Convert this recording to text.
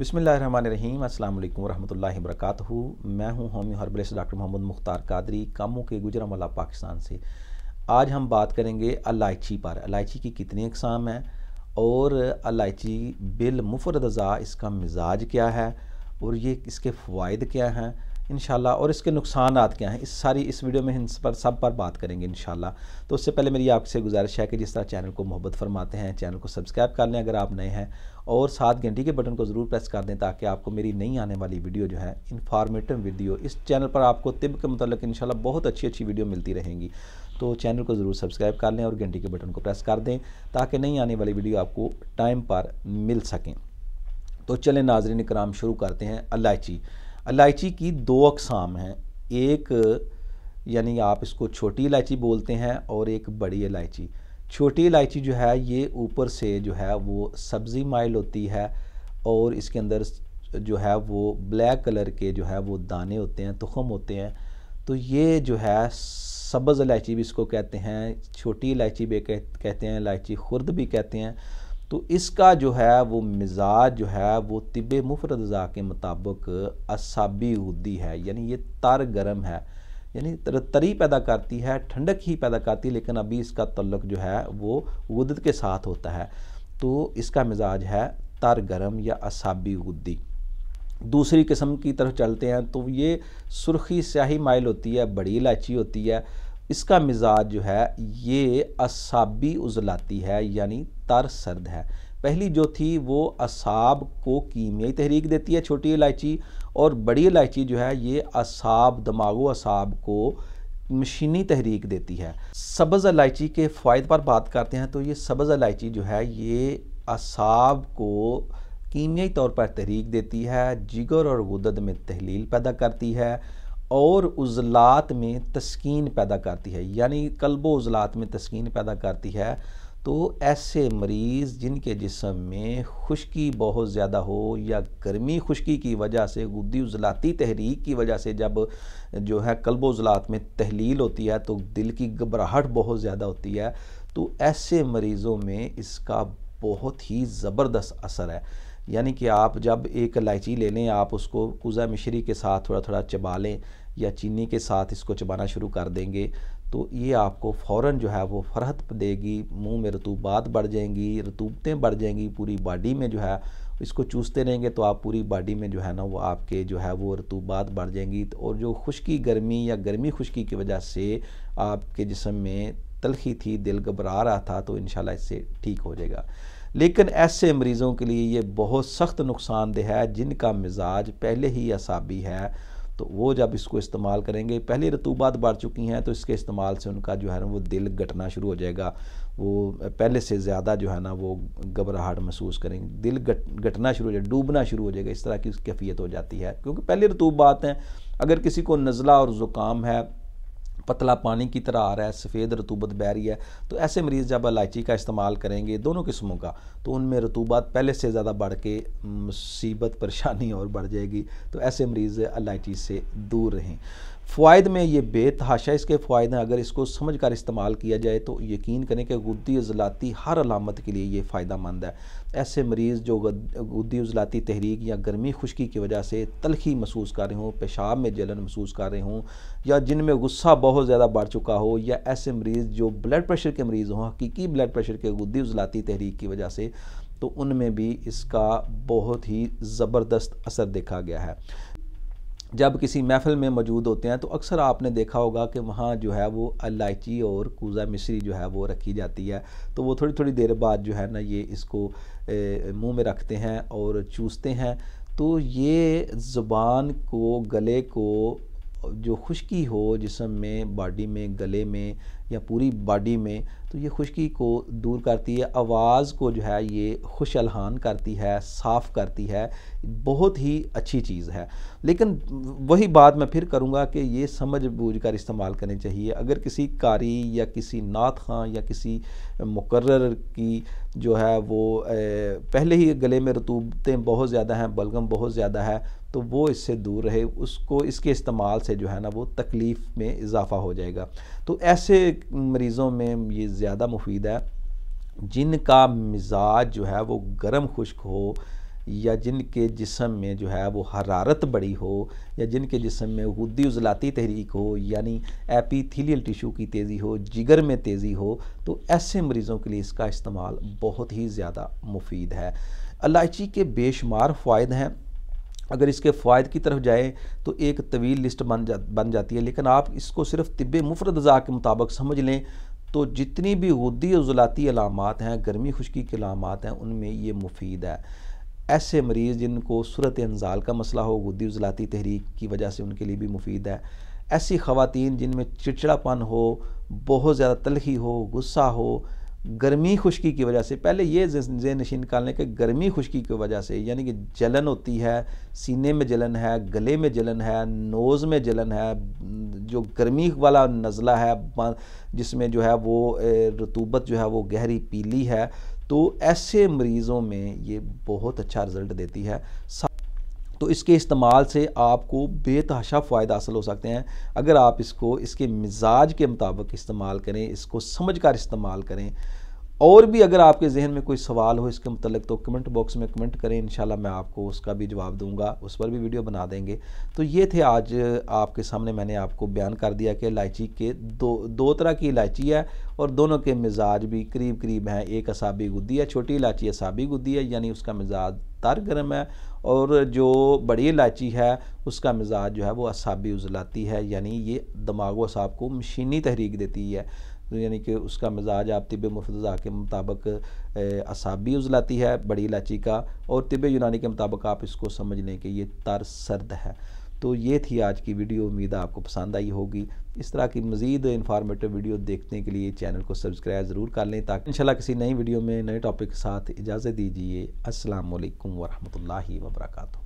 बसमिल अस्सलाम वालेकुम रहमतुल्लाहि मैं हूँ homeo herbalist doctor Mohammad Mukhtar Qadri कामों के गुजरामला पाकिस्तान से आज हम बात करेंगे अलायची पर अलायची की कितनी अकसाम है और अलायची बिल मुफरदजा इसका मिजाज क्या है और ये इसके फ़वाद क्या हैं इन और इसके नुकसान क्या हैं इस सारी इस वीडियो में इस पर सब पर बात करेंगे इन तो उससे पहले मेरी आपसे गुजारिश है कि जिस तरह चैनल को मोहब्बत फरमाते हैं चैनल को सब्सक्राइब कर लें अगर आप नए हैं और सात घंटी के बटन को ज़रूर प्रेस कर दें ताकि आपको मेरी नई आने वाली वीडियो जो है इन्फॉर्मेटिव वीडियो इस चैनल पर आपको तिब के मतलब इन बहुत अच्छी अच्छी वीडियो मिलती रहेंगी तो चैनल को ज़रूर सब्सक्राइब कर लें और घंटी के बटन को प्रेस कर दें ताकि नई आने वाली वीडियो आपको टाइम पर मिल सकें तो चलें नाजरन कराम शुरू करते हैं अलायची इलायची की दो अकसाम हैं एक यानी आप इसको छोटी इलायची बोलते हैं और एक बड़ी इलायची छोटी इलायची जो है ये ऊपर से जो है वो सब्ज़ी माइल होती है और इसके अंदर जो है वो ब्लैक कलर के जो है वो दाने होते हैं तुखम होते हैं तो ये जो है सब्ज़ इलायची भी इसको कहते हैं छोटी इलायची भी कहते हैं इलायची खुर्द भी कहते हैं तो इसका जो है वो मिजाज जो है वो तिब मुफरदा के मुताबिक असाबी उदी है यानी ये तार गर्म है यानी तर तरी पैदा करती है ठंडक ही पैदा करती है लेकिन अभी इसका तल्लक जो है वो उदत के साथ होता है तो इसका मिजाज है तर गर्म या असाबी गुद्दी दूसरी किस्म की तरफ चलते हैं तो ये सुर्खी स्याही माइल होती है बड़ी इलायची होती है इसका मिजाज जो है ये असाबी उजलाती है यानी तर सर्द है पहली जो थी वो असाब को कीमियाई तहरीक देती है छोटी इलायची और बड़ी इलायची जो है ये असाब दमागो असाब को मशीनी तहरीक देती है सब्ज़ इलायची के फ़ायदे पर बात करते हैं तो ये सब्ज़ इलायची जो है ये असाब को कीमियाई तौर पर तहरीक देती है जिगर और गुदद में तहलील पैदा करती है और उजलात में तस्कीन पैदा करती है यानी कल्बो उजलात में तस्कीन पैदा करती है तो ऐसे मरीज़ जिनके जिसम में खुश्की बहुत ज़्यादा हो या गर्मी खुश्की की वजह से गुद्दी उजलाती तहरीक की वजह से जब जो है कल्बो उजलात में तहलील होती है तो दिल की घबराहट बहुत ज़्यादा होती है तो ऐसे मरीज़ों में इसका बहुत ही ज़बरदस्त असर है यानी कि आप जब एक इलायची ले लें आप उसको कुज़ा मिश्री के साथ थोड़ा थोड़ा चबा लें या चीनी के साथ इसको चबाना शुरू कर देंगे तो ये आपको फ़ौर जो है वो फरहत देगी मुंह में रतूबात बढ़ जाएंगी रतूबतें बढ़ जाएंगी पूरी बॉडी में जो है इसको चूसते रहेंगे तो आप पूरी बॉडी में जो है ना वो आपके जो है वो रतूबात बढ़ जाएंगी तो और जो खुश्की गर्मी या गर्मी खुश्की की वजह से आपके जिसम में तलखी थी दिल घबरा रहा था तो इन इससे ठीक हो जाएगा लेकिन ऐसे मरीज़ों के लिए ये बहुत सख्त नुकसानदेह है जिनका मिजाज पहले ही असाबी है तो वो जब इसको इस्तेमाल करेंगे पहले रतूबात बढ़ चुकी हैं तो इसके इस्तेमाल से उनका जो है ना वो दिल घटना शुरू हो जाएगा वो पहले से ज़्यादा जो है ना वो घबराहट महसूस करेंगे दिल घटना शुरू हो जाएगा डूबना शुरू हो जाएगा इस तरह की कैफियत हो जाती है क्योंकि पहले रतूबात हैं अगर किसी को नज़ला और ज़ुकाम है पतला पानी की तरह आ रहा है सफ़ेद रतूबत बह रही है तो ऐसे मरीज़ जब इलायची का इस्तेमाल करेंगे दोनों किस्मों का तो उनमें रतूबत पहले से ज़्यादा बढ़ के मुसीबत परेशानी और बढ़ जाएगी तो ऐसे मरीज़ इलायची से दूर रहें फ़वाद में ये बेतहाशा इसके फ़ायदे हैं अगर इसको समझ कर इस्तेमाल किया जाए तो यकीन करें कि गुद्दी उजलाती हर अलामत के लिए ये फ़ायदा मंद है ऐसे मरीज़ जो गुद्दी उजलाती तहरीक या गर्मी खुशकी की वजह से तलखी महसूस कर रहे हों पेशाब में जलन महसूस कर रहे हों या जिनमें गुस्सा बहुत ज़्यादा बढ़ चुका हो या ऐसे मरीज़ जो ब्लड प्रेशर के मरीज़ हों हकीकी ब्लड प्रेशर के गुद्दी उजलाती तहरीक की वजह से तो उनमें भी इसका बहुत ही ज़बरदस्त असर देखा गया है जब किसी महफ़िल में मौजूद होते हैं तो अक्सर आपने देखा होगा कि वहाँ जो है वो इलायची और कूज़ा मिश्री जो है वो रखी जाती है तो वो थोड़ी थोड़ी देर बाद जो है ना ये इसको मुंह में रखते हैं और चूसते हैं तो ये ज़ुबान को गले को जो खुश्की हो जिसम में बॉडी में गले में या पूरी बॉडी में तो ये खुशकी को दूर करती है आवाज़ को जो है ये खुश अलहान करती है साफ़ करती है बहुत ही अच्छी चीज़ है लेकिन वही बात मैं फिर करूँगा कि ये समझ बूझ कर इस्तेमाल करनी चाहिए अगर किसी कारी या किसी नात खां या किसी मुकर्र की जो है वो पहले ही गले में रतूबतें बहुत ज़्यादा हैं बलगम बहुत ज़्यादा है तो वो इससे दूर रहे उसको इसके इस्तेमाल से जो है ना वो तकलीफ़ में इजाफ़ा हो जाएगा तो ऐसे मरीज़ों में ये ज़्यादा मुफीद है जिनका मिजाज जो है वो गर्म खुश्क हो या जिनके जिसम में जो है वो हरारत बड़ी हो या जिनके जिसम में गुद्दी उजलाती तहरीक हो यानी एपीथीलियल टिशू की तेज़ी हो जिगर में तेज़ी हो तो ऐसे मरीज़ों के लिए इसका इस्तेमाल बहुत ही ज़्यादा मुफीद है इलायची के बेशुमार फ़ायदे हैं अगर इसके फ़ायद की तरफ जाएँ तो एक तवील लिस्ट बन जा बन जाती है लेकिन आप इसको सिर्फ तिब मुफरत अज़ा के मुताबिक समझ लें तो जितनी भी गुदी और ज़लाती अलामत हैं गर्मी खुशकी के अलामत हैं उनमें ये मुफीद है ऐसे मरीज़ जिनको सूरत अनजाल का मसला हो गुदी उजलाती तहरीक की वजह से उनके लिए भी मुफीद है ऐसी ख़वातीन जिनमें चिड़चिड़ापन हो बहुत ज़्यादा तलखी हो गुस्सा हो गर्मी खुश्की की वजह से पहले ये जे नशीन निकालने के गर्मी खुश्की की वजह से यानी कि जलन होती है सीने में जलन है गले में जलन है नोज़ में जलन है जो गर्मी वाला नज़ला है जिसमें जो है वो रतूबत जो है वो गहरी पीली है तो ऐसे मरीज़ों में ये बहुत अच्छा रिज़ल्ट देती है तो इसके इस्तेमाल से आपको बेतहाशा फ़ायदा हासिल हो सकते हैं अगर आप इसको इसके मिजाज के मुताबिक इस्तेमाल करें इसको समझ कर इस्तेमाल करें और भी अगर आपके जहन में कोई सवाल हो इसके मतलब तो कमेंट बॉक्स में कमेंट करें इन मैं आपको उसका भी जवाब दूंगा उस पर भी वीडियो बना देंगे तो ये थे आज आपके सामने मैंने आपको बयान कर दिया कि इलायची के दो दो तरह की इलायची है और दोनों के मिजाज भी करीब करीब हैं एक असाबी गुद्दी है छोटी इलायची असाबी गुद्दी है यानी उसका मिजाज रफ्तार गर्म है और जो बड़ी इलायची है उसका मिजाज जो है वो असाबी उजलाती है यानी ये दिमाग वसाब को मशीनी तहरीक देती है तो यानी कि उसका मिजाज आप तिब मुफा के मुताबिक असाबी उजलाती है बड़ी इलायची का और तिब यूनानी के मुताबिक आप इसको समझ लें कि ये तर सर्द है तो ये थी आज की वीडियो उम्मीद आपको पसंद आई होगी इस तरह की मज़ीद इन्फॉर्मेटिव वीडियो देखने के लिए चैनल को सब्सक्राइब ज़रूर कर लें ताकि इंशाल्लाह किसी नई वीडियो में नए टॉपिक के साथ इजाज़त दीजिए असल वरहमल वर्का